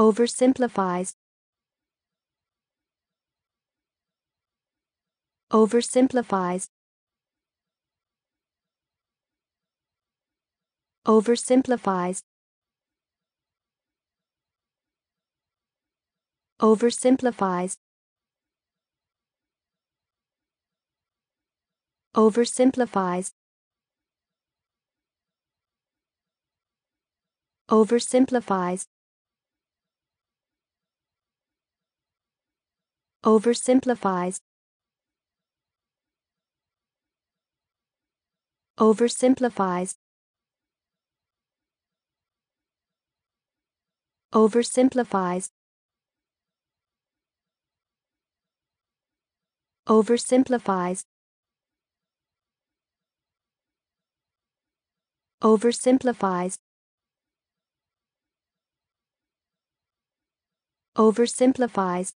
oversimplifies oversimplifies oversimplifies oversimplifies oversimplifies oversimplifies oversimplifies oversimplifies oversimplifies oversimplifies oversimplifies oversimplifies